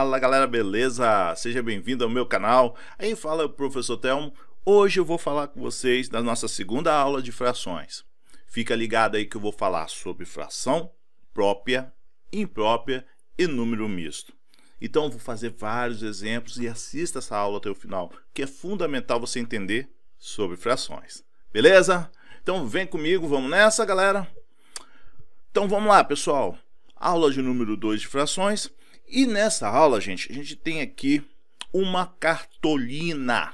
Fala galera, beleza? Seja bem-vindo ao meu canal. Aí fala o professor Telmo. Hoje eu vou falar com vocês da nossa segunda aula de frações. Fica ligado aí que eu vou falar sobre fração própria, imprópria e número misto. Então vou fazer vários exemplos e assista essa aula até o final, que é fundamental você entender sobre frações. Beleza? Então vem comigo, vamos nessa, galera. Então vamos lá, pessoal. Aula de número 2 de frações. E nessa aula, gente, a gente tem aqui uma cartolina,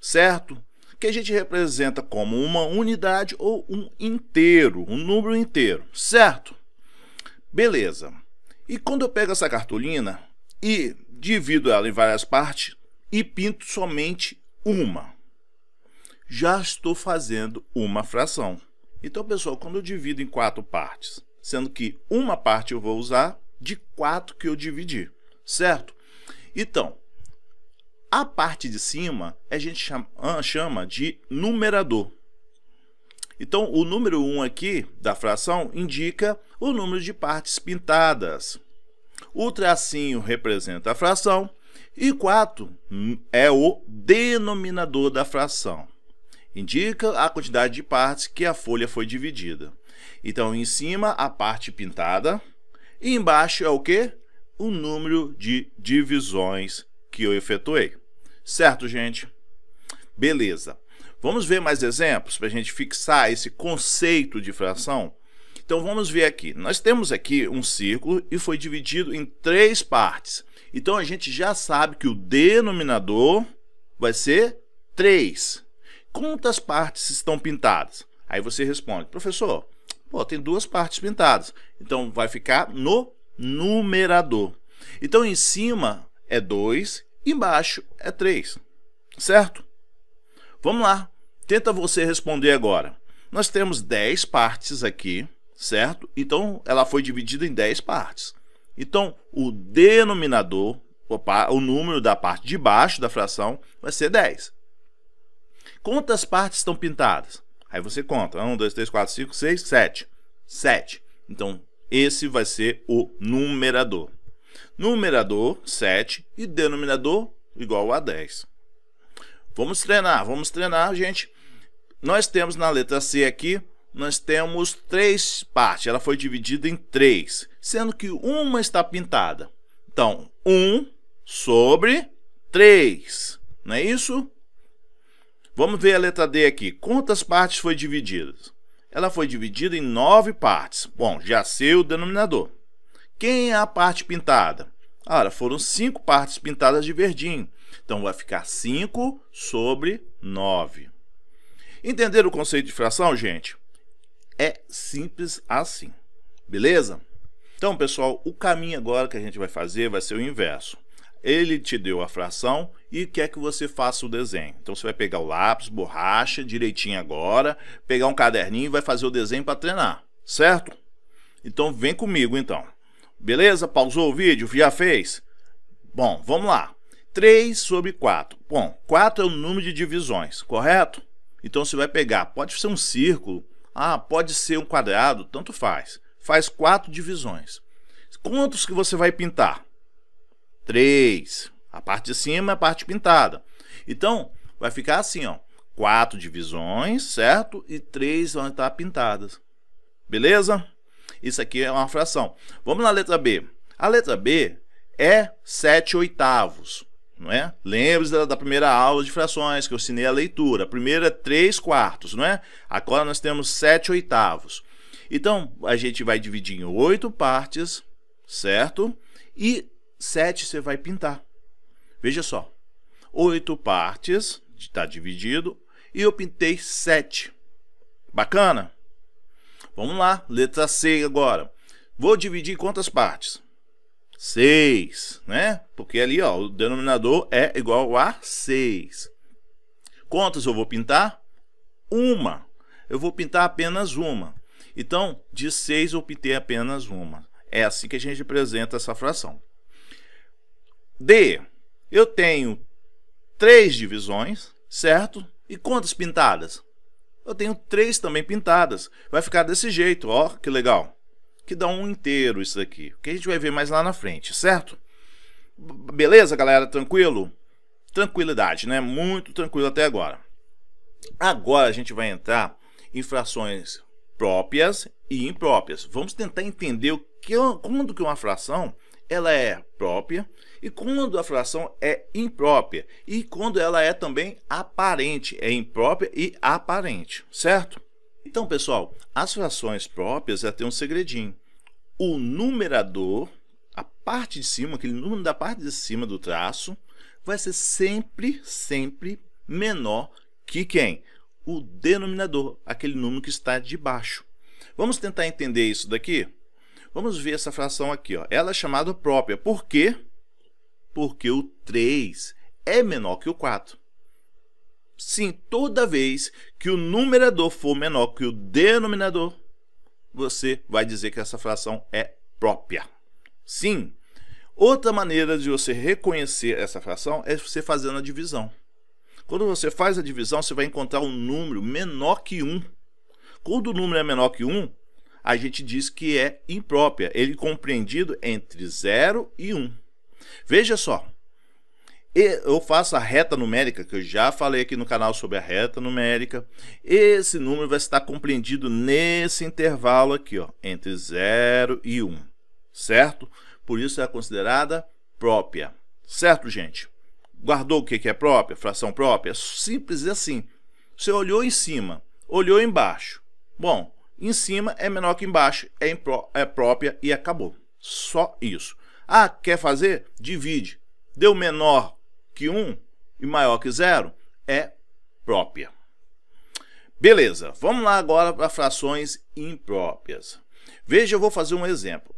certo? Que a gente representa como uma unidade ou um inteiro, um número inteiro, certo? Beleza. E quando eu pego essa cartolina e divido ela em várias partes e pinto somente uma, já estou fazendo uma fração. Então, pessoal, quando eu divido em quatro partes, sendo que uma parte eu vou usar de 4 que eu dividi, certo? Então, a parte de cima a gente chama, de numerador. Então, o número 1 aqui da fração indica o número de partes pintadas. O tracinho representa a fração e 4 é o denominador da fração. Indica a quantidade de partes que a folha foi dividida. Então, em cima, a parte pintada, e embaixo é o que? O número de divisões que eu efetuei. Certo, gente? Beleza. Vamos ver mais exemplos para a gente fixar esse conceito de fração? Então vamos ver aqui. Nós temos aqui um círculo e foi dividido em três partes. Então a gente já sabe que o denominador vai ser 3. Quantas partes estão pintadas? Aí você responde, professor, Pô, tem duas partes pintadas. Então vai ficar no numerador. Então em cima é 2, embaixo é 3. Certo? Vamos lá. Tenta você responder agora. Nós temos 10 partes aqui, certo? Então ela foi dividida em 10 partes. Então o denominador, o número da parte de baixo da fração vai ser 10. Quantas partes estão pintadas? Aí você conta: 1, 2, 3, 4, 5, 6, 7. 7. Então, esse vai ser o numerador. Numerador 7 e denominador igual a 10. Vamos treinar, vamos treinar, gente. Nós temos na letra C aqui, nós temos três partes. Ela foi dividida em três, sendo que uma está pintada. Então, 1 um sobre 3. Não é isso? Vamos ver a letra D aqui. Quantas partes foi dividida? Ela foi dividida em nove partes. Bom, já sei o denominador. Quem é a parte pintada? Ora, foram cinco partes pintadas de verdinho. Então vai ficar 5 sobre 9. Entenderam o conceito de fração, gente? É simples assim. Beleza? Então, pessoal, o caminho agora que a gente vai fazer vai ser o inverso. Ele te deu a fração e quer que você faça o desenho. Então você vai pegar o lápis, borracha, direitinho agora, pegar um caderninho e vai fazer o desenho para treinar, certo? Então vem comigo então. Beleza? Pausou o vídeo? Já fez? Bom, vamos lá. 3 sobre 4. Bom, 4 é o número de divisões, correto? Então você vai pegar, pode ser um círculo, ah, pode ser um quadrado, tanto faz. Faz 4 divisões. Quantos que você vai pintar? 3. A parte de cima é a parte pintada. Então, vai ficar assim, ó. Quatro divisões, certo? E três vão estar pintadas. Beleza? Isso aqui é uma fração. Vamos na letra B. A letra B é 7 oitavos, não é? Lembre-se da, primeira aula de frações que eu ensinei a leitura. A primeira é 3 quartos, não é? Agora nós temos 7 oitavos. Então, a gente vai dividir em oito partes, certo? E 7 você vai pintar. Veja só, oito partes, está dividido, e eu pintei sete. Bacana? Vamos lá, letra C agora. Vou dividir quantas partes? 6, né? Porque ali ó, o denominador é igual a 6. Quantas eu vou pintar? Uma. Eu vou pintar apenas uma. Então, de 6 eu pintei apenas uma. É assim que a gente representa essa fração. D, eu tenho três divisões, certo? E quantas pintadas? Eu tenho três também pintadas. Vai ficar desse jeito, ó, que legal. Que dá um inteiro isso O que a gente vai ver mais lá na frente, certo? Beleza, galera? Tranquilo? Tranquilidade, né? Muito tranquilo até agora. Agora a gente vai entrar em frações próprias e impróprias. Vamos tentar entender o que, é quando que uma fração ela é própria e quando a fração é imprópria e quando ela é também aparente, é imprópria e aparente, certo? Então, pessoal, as frações próprias já tem um segredinho. O numerador, a parte de cima, aquele número da parte de cima do traço, vai ser sempre, sempre menor que quem? O denominador, aquele número que está debaixo. Vamos tentar entender isso daqui? Vamos ver essa fração aqui. Ó. Ela é chamada própria. Por quê? porque o 3 é menor que o 4. Sim, toda vez que o numerador for menor que o denominador, você vai dizer que essa fração é própria. Sim. Outra maneira de você reconhecer essa fração é você fazendo a divisão. Quando você faz a divisão, você vai encontrar um número menor que 1. Quando o número é menor que 1, a gente diz que é imprópria, ele compreendido entre 0 e 1. Veja só. Eu faço a reta numérica, que eu já falei aqui no canal sobre a reta numérica. Esse número vai estar compreendido nesse intervalo aqui, ó, entre 0 e 1, certo? Por isso é considerada própria, certo, gente? Guardou o que é própria, fração própria? É simples assim. Você olhou em cima, olhou embaixo. Bom, em cima é menor que embaixo, é, é própria e acabou. Só isso. Ah, quer fazer? Divide. Deu menor que 1 e maior que 0? É própria. Beleza, vamos lá agora para frações impróprias. Veja, eu vou fazer um exemplo.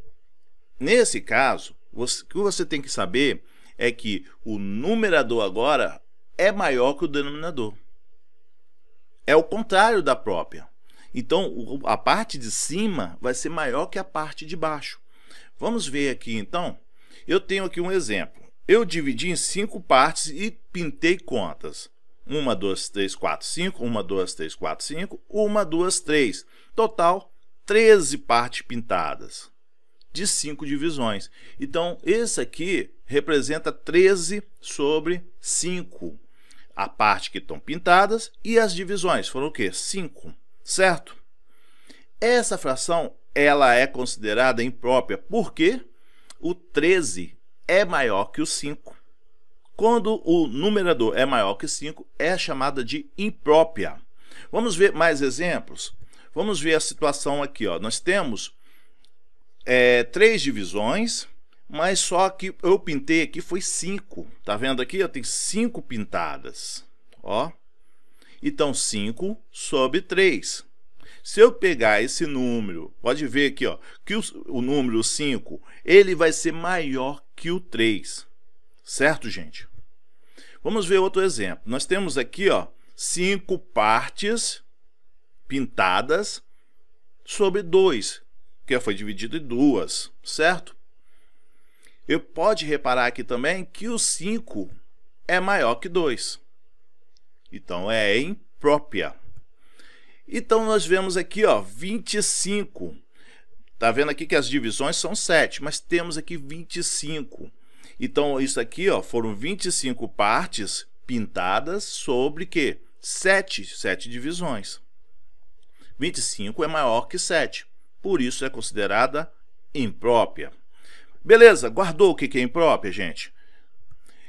Nesse caso, você, o que você tem que saber é que o numerador agora é maior que o denominador. É o contrário da própria. Então, a parte de cima vai ser maior que a parte de baixo. Vamos ver aqui então. Eu tenho aqui um exemplo. Eu dividi em cinco partes e pintei contas. 1, 2, 3, 4, 5, 1, 2, 3, 4, 5, 1, 2, 3. Total, 13 partes pintadas de cinco divisões. Então, esse aqui representa 13 sobre 5. A parte que estão pintadas e as divisões foram o quê? 5, certo? Essa fração ela é considerada imprópria porque o 13 é maior que o 5. Quando o numerador é maior que 5, é chamada de imprópria. Vamos ver mais exemplos? Vamos ver a situação aqui. Ó. Nós temos é, três divisões, mas só que eu pintei aqui foi 5. Está vendo aqui? Eu tenho cinco pintadas. Ó. Então, 5 sobre 3. Se eu pegar esse número, pode ver aqui, ó, que o, o número 5, ele vai ser maior que o 3. Certo, gente? Vamos ver outro exemplo. Nós temos aqui, ó, cinco partes pintadas sobre 2, que foi dividido em duas, certo? Eu pode reparar aqui também que o 5 é maior que 2. Então é imprópria. Então nós vemos aqui, ó, 25. Tá vendo aqui que as divisões são 7, mas temos aqui 25. Então isso aqui, ó, foram 25 partes pintadas sobre que 7, 7 divisões. 25 é maior que 7, por isso é considerada imprópria. Beleza, guardou o que é imprópria, gente?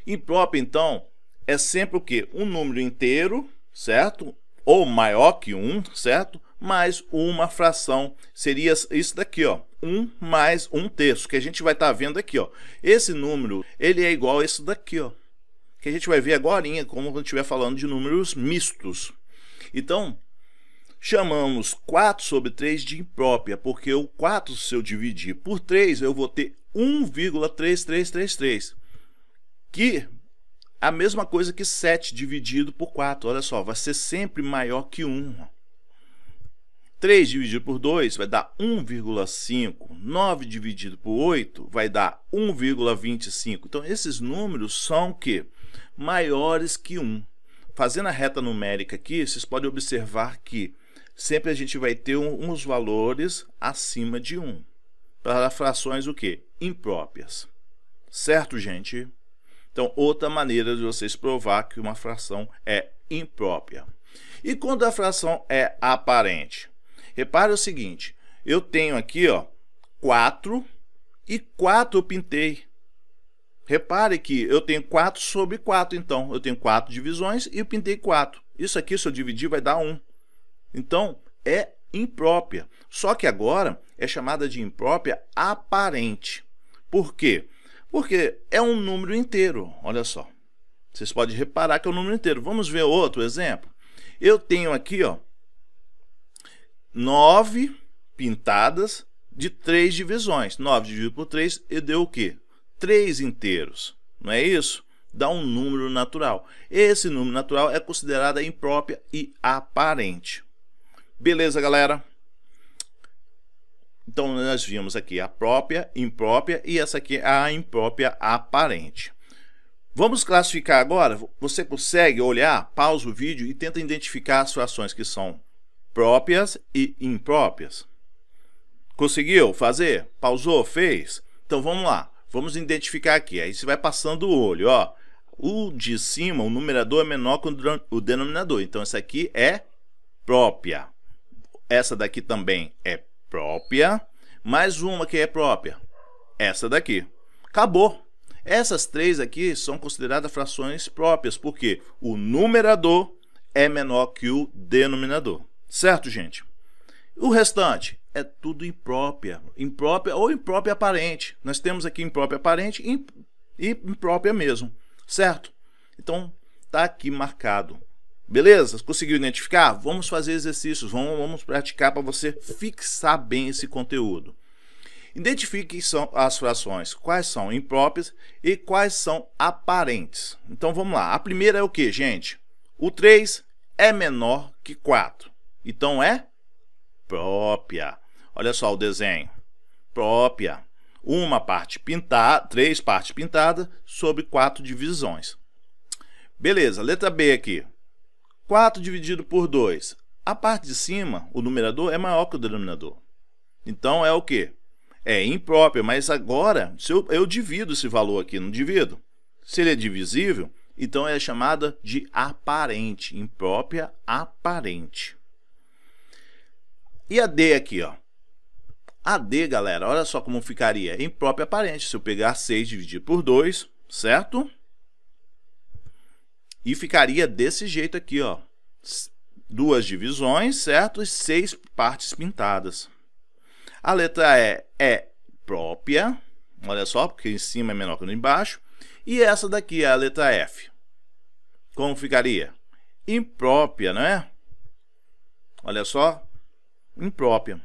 Imprópria, então, é sempre o quê? Um número inteiro, certo? ou maior que 1, certo? Mais uma fração. Seria isso daqui, ó. 1 mais 1 terço, que a gente vai estar tá vendo aqui, ó. Esse número, ele é igual a isso daqui, ó. Que a gente vai ver agora, como quando estiver falando de números mistos. Então, chamamos 4 sobre 3 de imprópria, porque o 4, se eu dividir por 3, eu vou ter 1,3333, que a mesma coisa que 7 dividido por 4. Olha só, vai ser sempre maior que 1. 3 dividido por 2 vai dar 1,5. 9 dividido por 8 vai dar 1,25. Então, esses números são o quê? maiores que 1. Fazendo a reta numérica aqui, vocês podem observar que sempre a gente vai ter uns valores acima de 1. Para frações o quê? Impróprias. Certo, gente? Então, outra maneira de vocês provar que uma fração é imprópria. E quando a fração é aparente? Repare o seguinte, eu tenho aqui ó, 4 e 4 eu pintei. Repare que eu tenho 4 sobre 4, então. Eu tenho 4 divisões e eu pintei 4. Isso aqui, se eu dividir, vai dar 1. Então, é imprópria. Só que agora é chamada de imprópria aparente. Por quê? Porque é um número inteiro, olha só. Vocês podem reparar que é um número inteiro. Vamos ver outro exemplo. Eu tenho aqui, ó, nove pintadas de três divisões. 9 dividido por 3 e deu o quê? 3 inteiros. Não é isso? Dá um número natural. Esse número natural é considerado imprópria e aparente. Beleza, galera? Então, nós vimos aqui a própria, imprópria e essa aqui é a imprópria aparente. Vamos classificar agora? Você consegue olhar, pausa o vídeo e tenta identificar as frações que são próprias e impróprias. Conseguiu fazer? Pausou? Fez? Então vamos lá. Vamos identificar aqui. Aí você vai passando o olho, ó. O de cima, o numerador é menor que o denominador. Então essa aqui é própria. Essa daqui também é própria, mais uma que é própria, essa daqui. Acabou. Essas três aqui são consideradas frações próprias, porque o numerador é menor que o denominador. Certo, gente? O restante é tudo imprópria, imprópria ou imprópria aparente. Nós temos aqui imprópria aparente e imprópria mesmo, certo? Então, tá aqui marcado. Beleza? Conseguiu identificar? Vamos fazer exercícios, vamos, vamos praticar para você fixar bem esse conteúdo. Identifique são as frações, quais são impróprias e quais são aparentes. Então vamos lá. A primeira é o que, gente? O 3 é menor que 4. Então é própria. Olha só o desenho. Própria. Uma parte pintada, três partes pintadas sobre quatro divisões. Beleza, letra B aqui. 4 dividido por 2. A parte de cima, o numerador, é maior que o denominador. Então é o quê? É impróprio, mas agora se eu, eu divido esse valor aqui, não divido? Se ele é divisível, então é chamada de aparente, imprópria aparente. E a D aqui, ó. A D, galera, olha só como ficaria. Imprópria aparente, se eu pegar 6 dividido por 2, certo? E ficaria desse jeito aqui, ó. Duas divisões, certo? E seis partes pintadas. A letra E é própria. Olha só, porque em cima é menor que no embaixo. E essa daqui é a letra F. Como ficaria? Imprópria, não é? Olha só. Imprópria.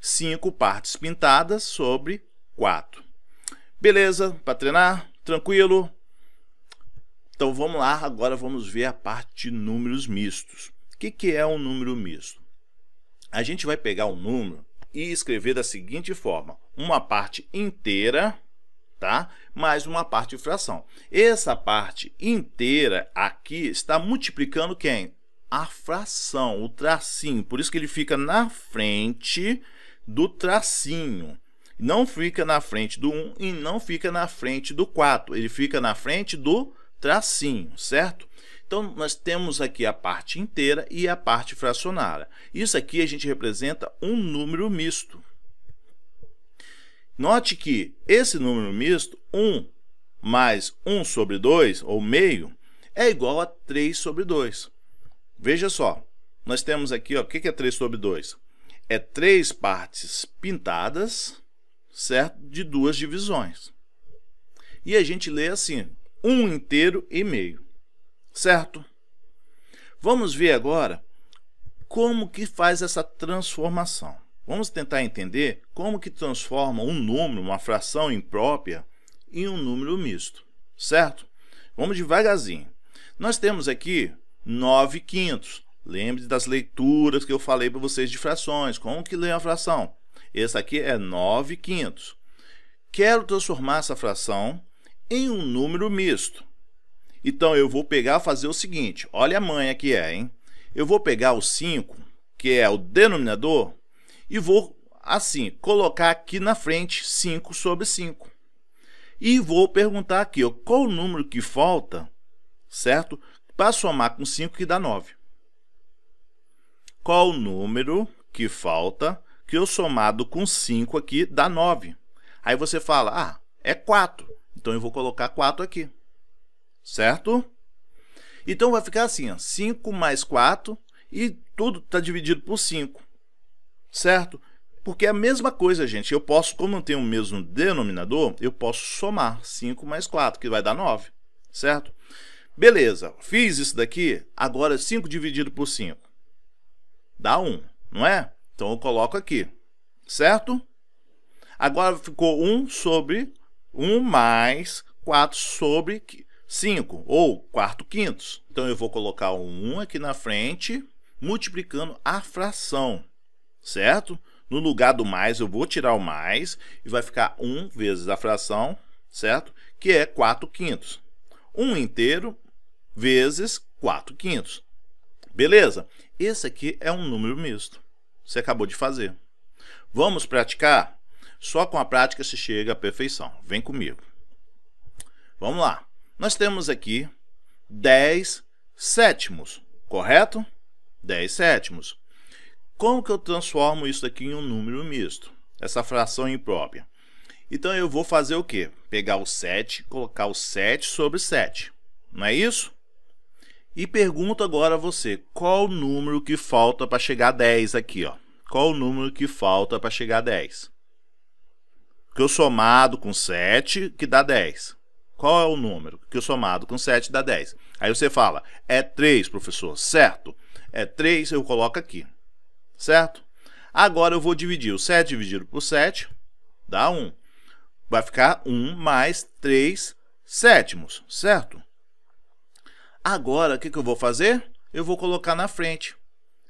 Cinco partes pintadas sobre quatro. Beleza? Para treinar? Tranquilo? Então vamos lá, agora vamos ver a parte de números mistos. O que, que é um número misto? A gente vai pegar um número e escrever da seguinte forma: uma parte inteira, tá? Mais uma parte de fração. Essa parte inteira aqui está multiplicando quem? A fração, o tracinho. Por isso que ele fica na frente do tracinho. Não fica na frente do 1 e não fica na frente do 4. Ele fica na frente do tracinho, certo? Então, nós temos aqui a parte inteira e a parte fracionária. Isso aqui a gente representa um número misto. Note que esse número misto, 1 mais 1 sobre 2, ou meio, é igual a 3 sobre 2. Veja só, nós temos aqui, ó, o que é 3 sobre 2? É 3 partes pintadas, certo? De duas divisões. E a gente lê assim, um inteiro e meio. Certo? Vamos ver agora como que faz essa transformação. Vamos tentar entender como que transforma um número, uma fração imprópria, em um número misto, certo? Vamos devagarzinho. Nós temos aqui 9 quintos. Lembre das leituras que eu falei para vocês de frações. Como que lê a fração? Esse aqui é 9 quintos. Quero transformar essa fração em um número misto. Então eu vou pegar fazer o seguinte, olha a manha que é, hein? Eu vou pegar o 5, que é o denominador, e vou assim, colocar aqui na frente 5 sobre 5. E vou perguntar aqui, ó, qual o número que falta, certo? Para somar com 5 que dá 9. Qual o número que falta que eu somado com 5 aqui dá 9? Aí você fala, ah, é 4. Então eu vou colocar 4 aqui. Certo? Então vai ficar assim, 5 mais 4 e tudo está dividido por 5. Certo? Porque é a mesma coisa, gente. Eu posso, como eu tenho o mesmo denominador, eu posso somar 5 mais 4, que vai dar 9. Certo? Beleza, fiz isso daqui. Agora 5 dividido por 5. Dá 1, não é? Então eu coloco aqui. Certo? Agora ficou 1 sobre 1 mais 4 sobre 5, ou 4 quintos. Então, eu vou colocar o 1 aqui na frente, multiplicando a fração, certo? No lugar do mais, eu vou tirar o mais e vai ficar 1 vezes a fração, certo? Que é 4 quintos. 1 inteiro vezes 4 quintos. Beleza? Esse aqui é um número misto. Você acabou de fazer. Vamos praticar? Vamos praticar? Só com a prática se chega à perfeição. Vem comigo. Vamos lá. Nós temos aqui 10 sétimos, correto? 10 sétimos. Como que eu transformo isso aqui em um número misto? Essa fração é imprópria. Então eu vou fazer o quê? Pegar o 7, colocar o 7 sobre 7. Não é isso? E pergunto agora a você, qual o número que falta para chegar a 10 aqui? Ó? Qual o número que falta para chegar a 10? que eu somado com 7, que dá 10. Qual é o número? Que eu somado com 7 dá 10. Aí você fala, é 3, professor, certo? É 3, eu coloco aqui, certo? Agora eu vou dividir o 7 dividido por 7, dá 1. Vai ficar 1 mais 3 sétimos, certo? Agora, o que, que eu vou fazer? Eu vou colocar na frente.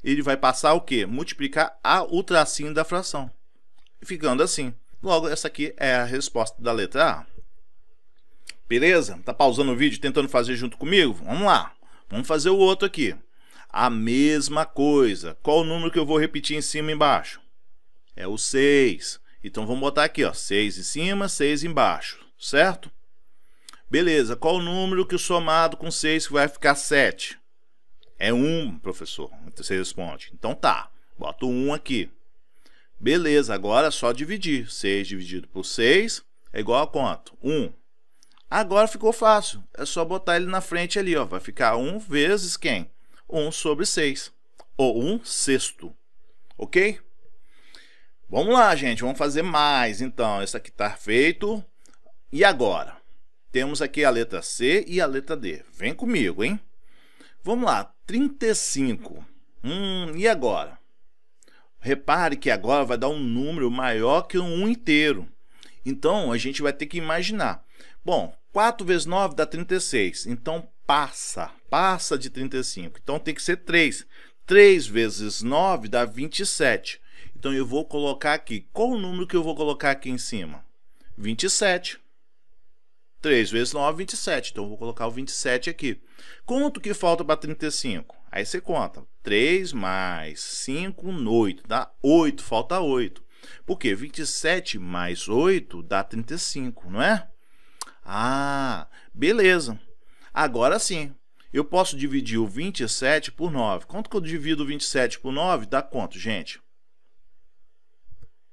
Ele vai passar o quê? Multiplicar a, o tracinho da fração. Ficando assim. Logo, essa aqui é a resposta da letra A. Beleza? Tá pausando o vídeo tentando fazer junto comigo? Vamos lá. Vamos fazer o outro aqui. A mesma coisa. Qual o número que eu vou repetir em cima e embaixo? É o 6. Então vamos botar aqui, ó, 6 em cima, 6 embaixo, certo? Beleza, qual o número que somado com 6 vai ficar 7? É 1, professor. Você responde. Então tá, bota o 1 aqui. Beleza, agora é só dividir. 6 dividido por 6 é igual a quanto? 1. Agora ficou fácil. É só botar ele na frente ali. Ó. Vai ficar 1 vezes quem? 1 sobre 6. Ou 1 sexto. Ok? Vamos lá, gente. Vamos fazer mais. Então, esse aqui está feito. E agora? Temos aqui a letra C e a letra D. Vem comigo, hein? Vamos lá. 35. Hum, e agora? Repare que agora vai dar um número maior que um inteiro. Então, a gente vai ter que imaginar. Bom, 4 vezes 9 dá 36. Então, passa. Passa de 35. Então, tem que ser 3. 3 vezes 9 dá 27. Então, eu vou colocar aqui. Qual o número que eu vou colocar aqui em cima? 27. 3 vezes 9, 27. Então, eu vou colocar o 27 aqui. Quanto que falta para 35? Aí você conta 3 mais 5 8. dá 8, falta 8. Porque 27 mais 8 dá 35, não é? Ah, beleza. Agora sim, eu posso dividir o 27 por 9. Quanto que eu divido o 27 por 9? Dá quanto, gente?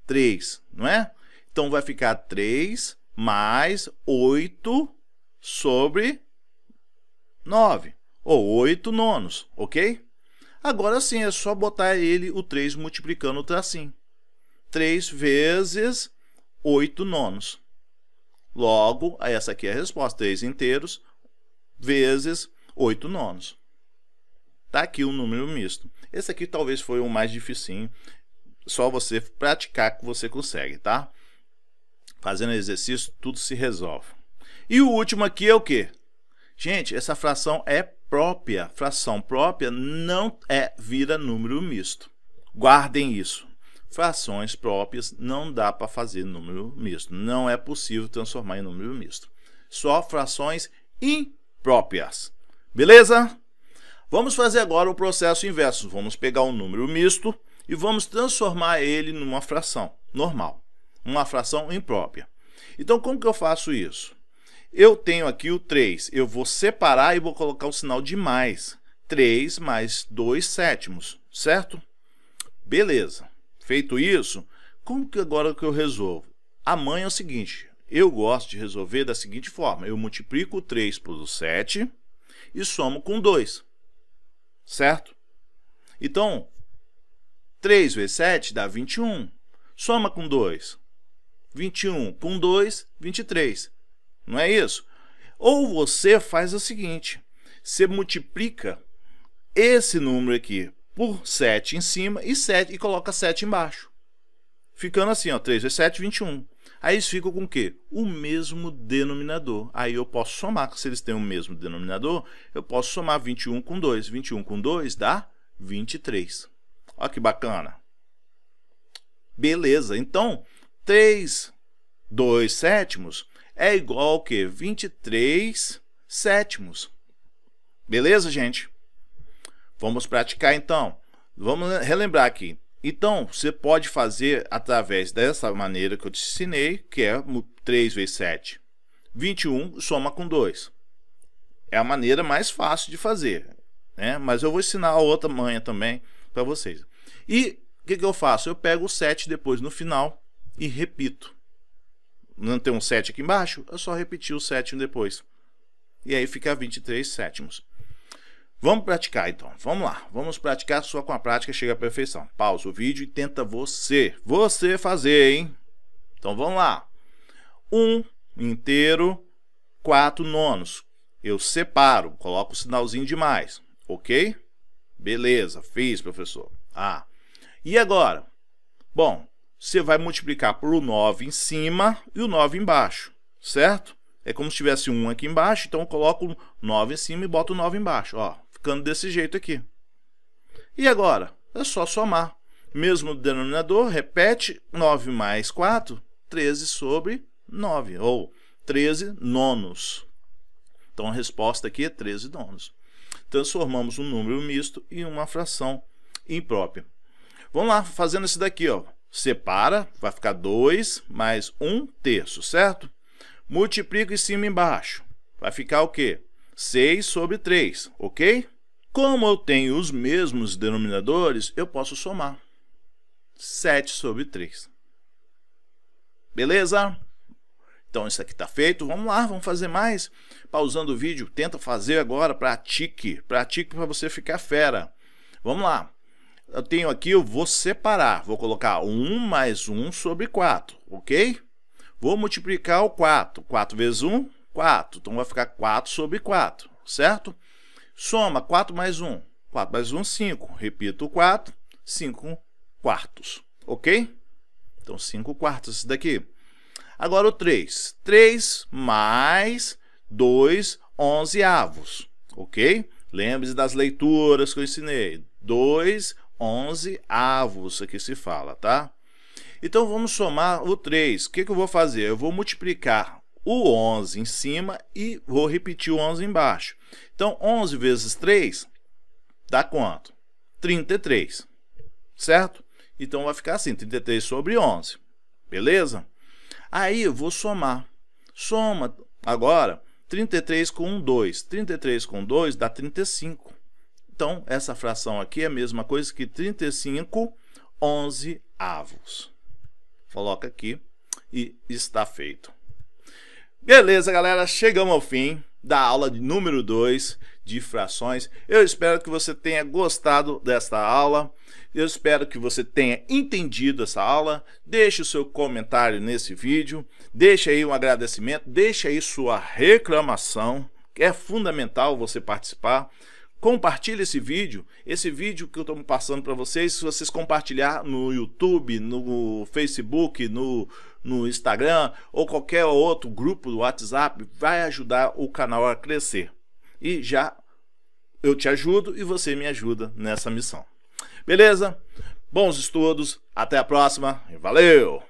3, não é? Então vai ficar 3 mais 8 sobre 9 ou 8 nonos, ok? Agora sim, é só botar ele o 3 multiplicando o tracinho. 3 vezes 8 nonos. Logo, essa aqui é a resposta, 3 inteiros vezes 8 nonos. Tá aqui o um número misto. Esse aqui talvez foi o mais dificinho. Só você praticar que você consegue, tá? Fazendo exercício, tudo se resolve. E o último aqui é o quê? Gente, essa fração é própria, fração própria não é vira número misto. Guardem isso. Frações próprias não dá para fazer número misto. Não é possível transformar em número misto. Só frações impróprias. Beleza? Vamos fazer agora o processo inverso. Vamos pegar um número misto e vamos transformar ele numa fração normal, uma fração imprópria. Então, como que eu faço isso? Eu tenho aqui o 3, eu vou separar e vou colocar o sinal de mais. 3 mais 2 sétimos, certo? Beleza. Feito isso, como que agora que eu resolvo? Amanhã é o seguinte, eu gosto de resolver da seguinte forma. Eu multiplico o 3 por 7 e somo com 2, certo? Então, 3 vezes 7 dá 21. Soma com 2. 21 com 2, 23 não é isso? Ou você faz o seguinte: você multiplica esse número aqui por 7 em cima e, 7, e coloca 7 embaixo. Ficando assim, ó, 3 vezes 7, 21. Aí eles ficam com o quê? O mesmo denominador. Aí eu posso somar, se eles têm o mesmo denominador, eu posso somar 21 com 2. 21 com 2 dá 23. Olha que bacana. Beleza, então 3, 2 sétimos é igual ao que? 23 sétimos. Beleza, gente? Vamos praticar então. Vamos relembrar aqui. Então, você pode fazer através dessa maneira que eu te ensinei, que é 3 vezes 7. 21 soma com 2. É a maneira mais fácil de fazer. Né? Mas eu vou ensinar a outra manha também para vocês. E o que, que eu faço? Eu pego o 7 depois no final e repito não tem um 7 aqui embaixo, eu só repeti o sétimo depois. E aí fica 23 sétimos. Vamos praticar então. Vamos lá. Vamos praticar só com a prática chega à perfeição. Pausa o vídeo e tenta você, você fazer, hein? Então vamos lá. 1 um inteiro, 4 nonos. Eu separo, coloco o sinalzinho de mais, OK? Beleza, fiz, professor. Ah. E agora? Bom, você vai multiplicar por 9 em cima e o 9 embaixo, certo? É como se tivesse 1 aqui embaixo, então eu coloco 9 em cima e boto 9 embaixo, ó, ficando desse jeito aqui. E agora? É só somar. Mesmo denominador, repete 9 mais 4, 13 sobre 9, ou 13 nonos. Então a resposta aqui é 13 nonos. Transformamos um número misto em uma fração imprópria. Vamos lá, fazendo isso daqui, ó. Separa, vai ficar 2 mais 1 um terço, certo? Multiplica em cima e embaixo. Vai ficar o quê? 6 sobre 3, ok? Como eu tenho os mesmos denominadores, eu posso somar. 7 sobre 3. Beleza? Então, isso aqui está feito. Vamos lá, vamos fazer mais. Pausando o vídeo, tenta fazer agora. Pratique, pratique para você ficar fera. Vamos lá eu tenho aqui, eu vou separar. Vou colocar 1 mais 1 sobre 4, ok? Vou multiplicar o 4. 4 vezes 1, 4. Então vai ficar 4 sobre 4, certo? Soma 4 mais 1. 4 mais 1, 5. Repito o 4, 5 quartos, ok? Então 5 quartos esse daqui. Agora o 3. 3 mais 2 11 avos, ok? Lembre-se das leituras que eu ensinei. 2 11 avos aqui se fala, tá? Então vamos somar o 3. O que, que eu vou fazer? Eu vou multiplicar o 11 em cima e vou repetir o 11 embaixo. Então 11 vezes 3 dá quanto? 33, certo? Então vai ficar assim, 33 sobre 11, beleza? Aí eu vou somar. Soma agora 33 com 2. 33 com 2 dá 35. Então, essa fração aqui é a mesma coisa que 35 11 avos. Coloca aqui e está feito. Beleza, galera, chegamos ao fim da aula de número 2 de frações. Eu espero que você tenha gostado desta aula. Eu espero que você tenha entendido essa aula. Deixe o seu comentário nesse vídeo. Deixe aí um agradecimento. Deixe aí sua reclamação. É fundamental você participar. Compartilhe esse vídeo, esse vídeo que eu estou passando para vocês, se vocês compartilhar no YouTube, no Facebook, no, no Instagram ou qualquer outro grupo do WhatsApp, vai ajudar o canal a crescer. E já eu te ajudo e você me ajuda nessa missão. Beleza? Bons estudos, até a próxima e valeu!